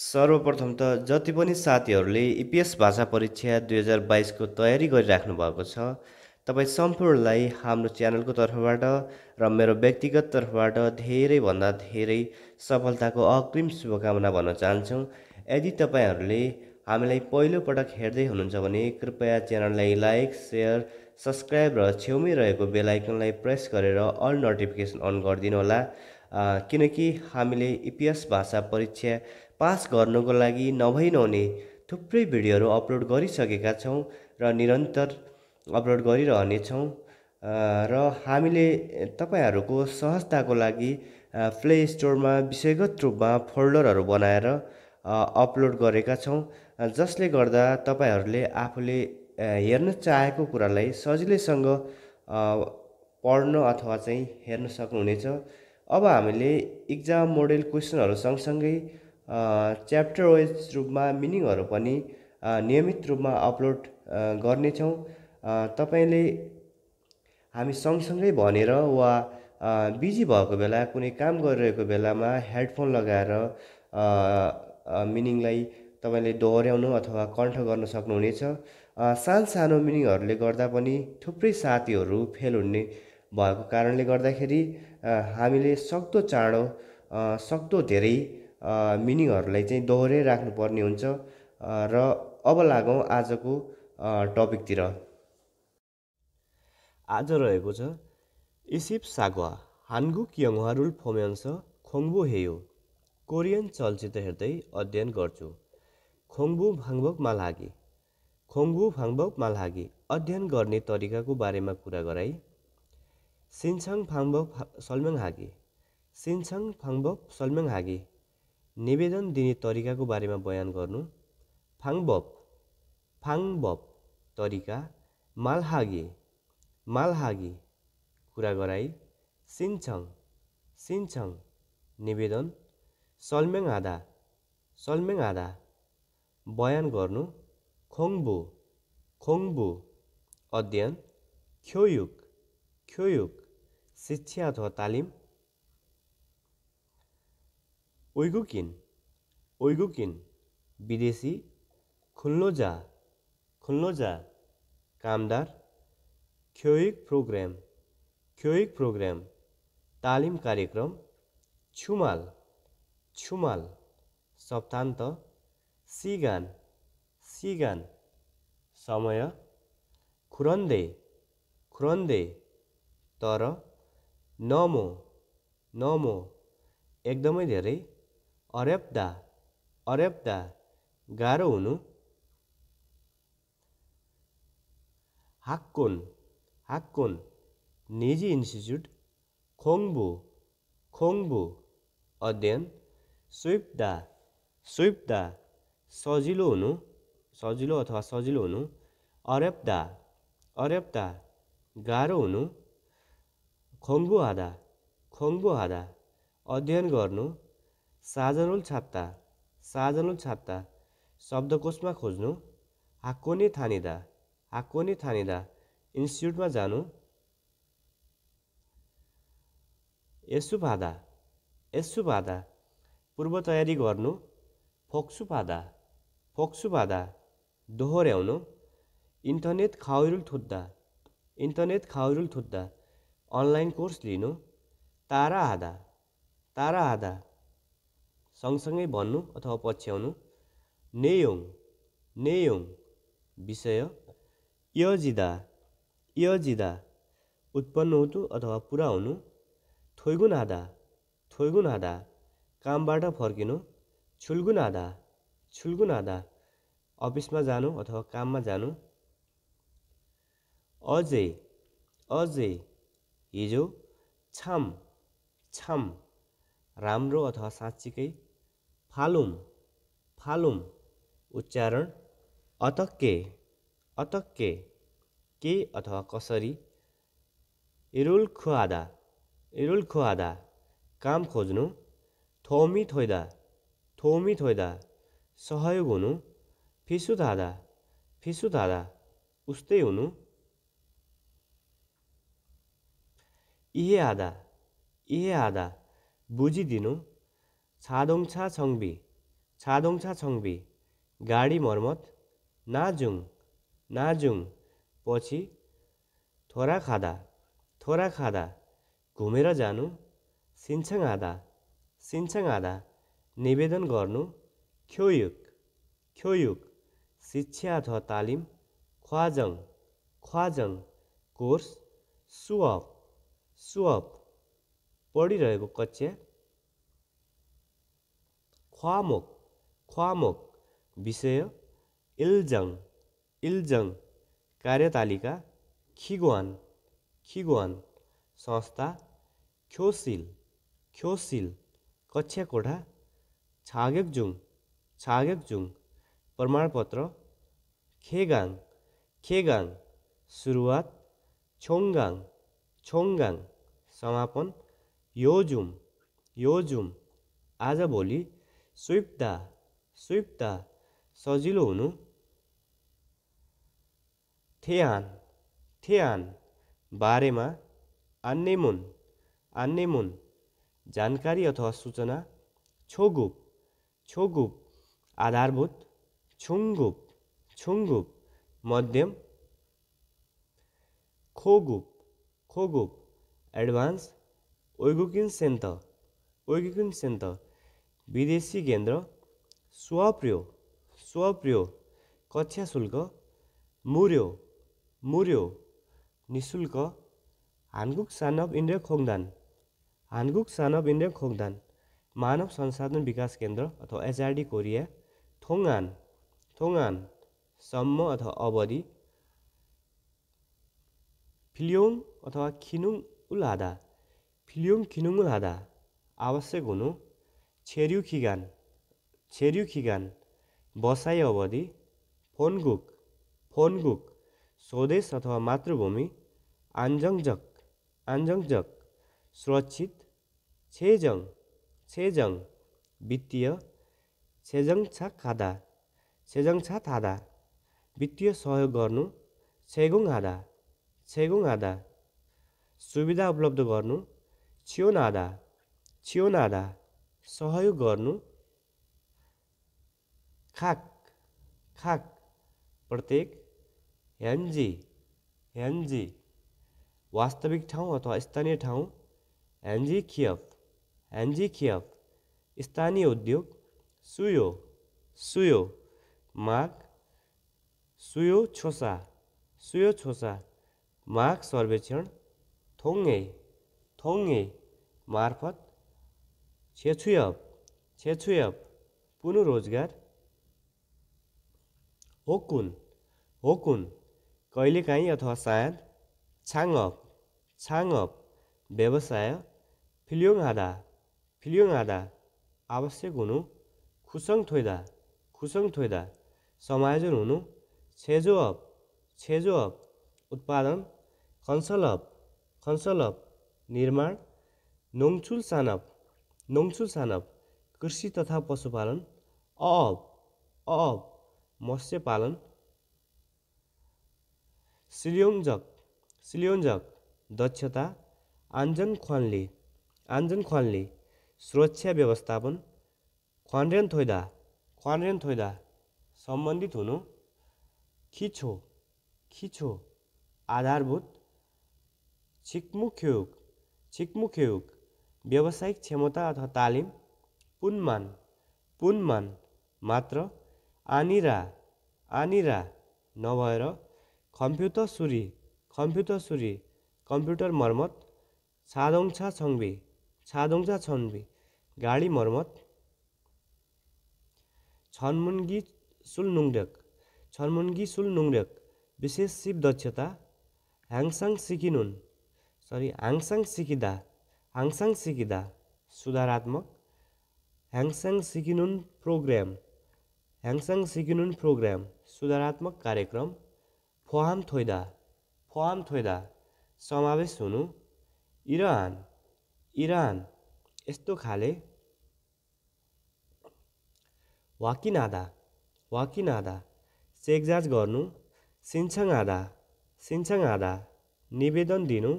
सर्वप्रथम त जति पनि साथीहरूले इपिएस भाषा परीक्षा दुई हजार बाइसको तयारी गरिराख्नु भएको छ तपाईँ सम्पूर्णलाई हाम्रो च्यानलको तर्फबाट र मेरो व्यक्तिगत तर्फबाट धेरैभन्दा धेरै सफलताको अग्रिम शुभकामना भन्न चाहन्छौँ यदि तपाईँहरूले हामीलाई पहिलोपटक हेर्दै हुनुहुन्छ भने कृपया च्यानललाई लाइक सेयर सब्सक्राइब र छेउमै रहेको बेलायकनलाई प्रेस गरेर अल नोटिफिकेसन अन गरिदिनुहोला किनकि हामीले इपिएस भाषा परीक्षा पास गर्नको लागि नभई नहुने थुप्रै भिडियोहरू अपलोड गरिसकेका छौँ र निरन्तर अपलोड गरिरहनेछौँ र हामीले तपाईँहरूको सहजताको लागि प्ले स्टोरमा विषयगत रूपमा फोल्डरहरू बनाएर अपलोड गरेका छौँ जसले गर्दा तपाईँहरूले आफूले हेर्न चाहेको कुरालाई सजिलैसँग पढ्न अथवा चाहिँ हेर्न सक्नुहुनेछ अब हामीले इक्जाम मोडेल क्वेसनहरू सँगसँगै च्याप्टर वाइज रूपमा मिनिङहरू पनि नियमित रूपमा अपलोड गर्नेछौँ तपाईँले हामी सँगसँगै भनेर वा बिजी भएको बेला कुनै काम गरिरहेको बेलामा हेडफोन लगाएर मिनिङलाई तपाईँले दोहोऱ्याउनु अथवा कण्ठ गर्न सक्नुहुनेछ सानो सानो मिनिङहरूले गर्दा पनि थुप्रै साथीहरू फेल हुने भएको कारणले गर्दाखेरि हामीले सक्दो चाँडो सक्दो धेरै मिनिङहरूलाई चाहिँ दोहोऱ्याइ राख्नुपर्ने हुन्छ र अब लागौँ आजको टपिकतिर आज रहेको छ इसिप सागवा हान्गु कियङहारुल फोम्यान्स खोङ्बु हेयो कोरियन चलचित्र हेर्दै अध्ययन गर्छु खोङ्बु भाङबक लागे खोङबु भाङबक लागे अध्ययन गर्ने तरिकाको बारेमा कुरा गराई सिन्छङ फाङबक सलम्याङ हागी सिन्छङ फाङबक सलम्याङ हागे निवेदन दिने तरिकाको बारेमा बयान गर्नु फाङबप फाङबप तरिका मालहागे मालहागे कुरा गराई सिन्छङ सिन्छङ निवेदन सल्मेङ आधा सल्मेङ आधा बयान गर्नु खोङबो खोङबो अध्ययन ख्योयुक ख्योयुक शिक्षा अथवा तालिम ওইগুকিন ওইগুকিন विदेशी খুলনো जा খুলনো जा कामदार ক্ষয়িক प्रोग्राम ক্ষয়িক प्रोग्राम तालिम कार्यक्रम छुमाल छुमाल सप्तान्त सिगान सिगान समय खुरन्दे खुरन्दे तर नमो नमो एकदमै धेरै अरेप्दा अरेप्दा गाह्रो हुनु हाक्कोन हाक्कोन निजी इन्स्टिच्युट खोङबु खोङबु अध्ययन स्विप्दा स्विप्दा सजिलो हुनु सजिलो अथवा सजिलो हुनु अरेप्दा अरेप्दा गाह्रो हुनु खोङ्गु हादा अध्ययन गर्नु साजनुल छाप्ता साजनुल छाप्ता शब्दकोशमा खोज्नु थानिँदा थानिदा नै थानिँदा इन्स्टिट्युटमा जानु यसु भादा पूर्व तयारी गर्नु फोक्सु फोक्सु फोक्सुपादा दोहोऱ्याउनु इन्टरनेट खाउरुल थुत्दा इन्टरनेट खाउरुल थुत्दा अनलाइन कोर्स लिनु तारा आधा तारा आधा सँगसँगै भन्नु अथवा पछ्याउनु नेयोङ नेयोङ विषय यजिदा यजिदा उत्पन्न हुनु अथवा पुरा हुनु थोइगुन आधा थोइगुन आधा कामबाट फर्किनु आधा छुलगुन आधा अफिसमा जानु अथवा काममा जानु अझै अझै हिजो छाम छाम राम्रो अथवा साँच्चीकै फालुम फालुम उच्चारण अतक्के अतक्के के अथवा कसरी इरुल खुवादा इरुल खुवादा काम खोज्नु थोमी थोइदा थोमी थोइदा सहयोग हुनु फिसु धादा फिसु धादा उस्तै हुनु इहे आधा इहे आधा बुझिदिनु छादोङछा छङ्बी छादोङछा छङ्बी गाडी मर्मत नाजुङ नाजुङ पछि थोरा खाँदा थोरा खाँदा घुमेर जानु सिन्छङ आधा सिन्छङ आधा निवेदन गर्नु ख्योयुक ख्योयुक शिक्षा अथवा तालिम ख्वाजङ ख्वाजङ कोर्स सुअप सुअप पढिरहेको कक्षा 과목, 과목, 미세요? 일정, 일정, 가려다리가, 기관, 기관, 선스타, 교실, 교실, 거체코다, 자격 중, 자격 중, प 말 र म ा 개강, 개강, 수루앗, 종강, 종강, 성화폰, 요즘, 요즘, 아자보리, स्विप्दा स्विप्दा सजिलो हुनु थेहान थेहान बारेमा आन्नेमुन आन्नेमुन जानकारी अथवा सूचना छोगुप छोगुप आधारभूत छुङ्गुप छुङ्गुप मध्यम खोगुप खोगुप एडभान्स ओइगुकिन सेन्त ओइगुकिन सेन्त विदेशी केन्द्र स्वप्रयो स्वप्रियो कक्षा शुल्क मुर्यो मुर्यो निशुल्क हानगुक सान अफ इन्डिया खोङदान हानगुक सान अफ इन्डिया खोङदान मानव संसाधन विकास केन्द्र अथवा एचआरडी कोरिया थोङआन सम्म अथवा अवधि फिलियोङ अथवा खिनुङ उल्हादा फिलियोङ खिनुङ उल्हादा आवश्यक हुनु 체류기간, 체류기간, बसाइ अवधि फोनगुक फोनगुक स्वदेश अथवा मातृभूमि आन्जङजक आन्जङजक सुरक्षित छेजङ छेजङ वित्तीय छेजङछा खादा छेजङछा थादा वित्तीय सहयोग गर्नु छेगुङ आधा छेगुङ आधा सुविधा उपलब्ध गर्नु छियोनादा छियोनादा सहयोग गर्नु खाक खाक प्रत्येक हेन्जी ह्यान्जी वास्तविक ठाउँ अथवा स्थानीय ठाउँ ह्यान्जी खियप ह्यान्जी खियफ स्थानीय उद्योग सुयो सुयो माघ सुयो छोसा सुयो छोसा माघ सर्वेक्षण थोंगे थोंगे मार्फत रोजगार हो कुन होकुन होकुन कहिलेकाहीँ अथवा सायद छाङअप छाङअप व्यवसाय फिल्योङहादा आधा आवश्यक हुनु खुसङ थोइदा खुसङ थोइदा समायोजन हुनु छेजोअप छेजोअप उत्पादन खन्सलप खन्सलप निर्माण नोङछुल सानप नोङसु सानप कृषि तथा पशुपालन अब अब मत्स्य पालन सिलियोङजक दक्षता आन्जन ख्वानले आन्जन ख्वानले सुरक्षा व्यवस्थापन ख्वानरेन थोइदा ख्वानरेन थोइदा सम्बन्धित हुनु खिछो खिछो आधारभूत छिक्मुख्युक छिक्मुख्युक व्यावसायिक क्षमता अथवा तालिम पुनमान पुनमान मात्र आनिरा आनिरा नभएर कम्प्युटर सुरी कम्प्युटर सुरी कम्प्युटर मर्मत छादोङछा छङ्बी छादोङछा छङ्बी गाडी मर्मत छन्मुन्गी सुलनुङडक सुल सुलनुङडक विशेष शिव दक्षता ह्याङसाङ सिकिनुन् सरी ह्याङसाङ सिकिँदा हाङसाङ सिकिँदा सुधारात्मक ह्याङसाङ सिकिनुन प्रोग्राम ह्याङसाङ सिकिनुन प्रोग्राम सुधारात्मक कार्यक्रम फोहाम थोइदा फोहाम थोइदा समावेश हुनु इरान इरान यस्तो खाले वाकिन वाकिनादा वाकिनादा चेकजाँच गर्नु सिन्छङ आधा सिन्छङ आधा निवेदन दिनु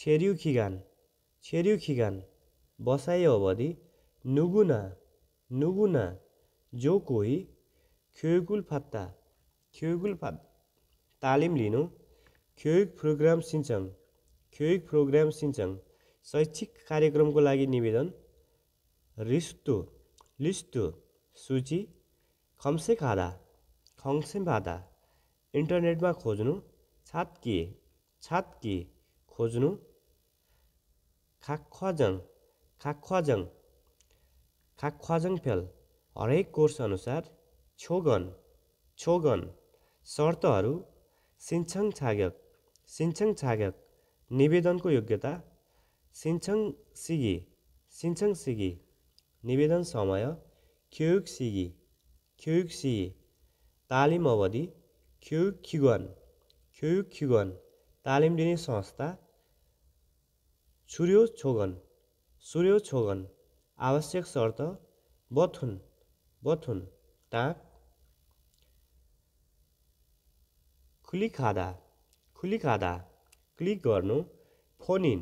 छेरियु खिगान खिगान बसाइ अवधि नुगुना नुगुना जो कोही 교육을 받다 교육을 받 तालिम लिनु खेक प्रोग्राम सिन्चङ खेक प्रोग्राम सिन्चङ शैक्षिक कार्यक्रमको लागि निवेदन रिस्तो लिस्टु सूची खम्से खादा खङ्से भादा इन्टरनेटमा खोज्नु छात छात छातके खोज्नु खाख्वाजङ खाख्वाजङ फेल हरेक कोर्स अनुसार छोगन छोगन शर्तहरू सिन्छङ छाग्यक सिन्छङ छाग्यक निवेदनको योग्यता सिन्छङ सिगी सिन्छङ सिगी निवेदन समय ख्युक सिगी ख्युक सिगी तालिम अवधि ख्युक खिगन ख्युक खिगन तालिम दिने संस्था छोगन छुर्यो सूर्योच्छोगन छोगन आवश्यक शर्त बथुन बथुन ताक खुलिखादा खुलिखादा क्लिक गर्नु फोनिन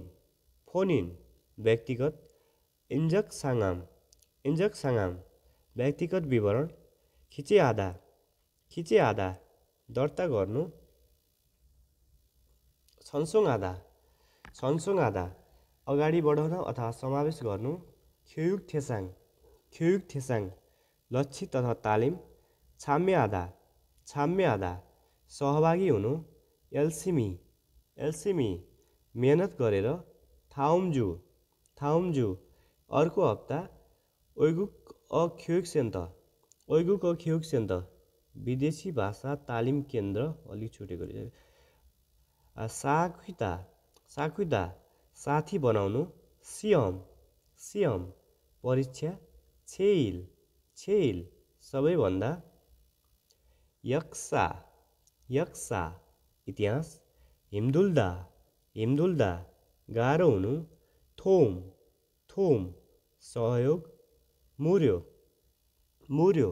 फोनिन व्यक्तिगत इन्जक साङ्गाम इन्जक साङ्गाम व्यक्तिगत विवरण खिचे आधा खिचे आधा दर्ता गर्नु सन्सोङ आधा सन्सोङ आधा अगाडि बढाउन अथवा समावेश गर्नु खेयुक थेसाङ खेयुक थेसाङ लक्ष्य तथा तालिम छाम्य आधा छाम्य आधा सहभागी हुनु एलसिमी एलसिमी मेहनत गरेर थाउम्जु थाउम्जु अर्को हप्ता ओगुक अ खेयुक सेन्त ओगुक अ खेयुक सेन्त विदेशी भाषा तालिम केन्द्र अलिक छुटेको रहेछ साखुता साथी बनाउनु सियम सियम परीक्षा छेल छेल सबैभन्दा यक्सा यक्सा इतिहास हिमदुल्दा हिमदुल्दा गाह्रो हुनु थोम थोम सहयोग मुर्यो मुर्यो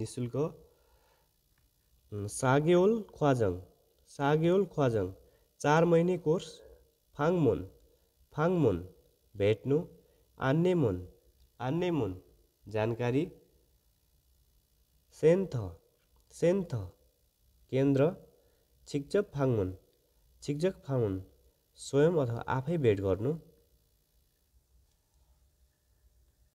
निशुल्क साग्योल ख्वाजङ साग्योल ख्वाजङ चार महिने कोर्स फाङमोन फाङमुन भेट्नु आन्नेमुन आन्नेमुन जानकारी सेन्थ सेन्थ केन्द्र छिक्जक फाङमुन छिक्जक फाङमुन स्वयं अथवा आफै भेट गर्नु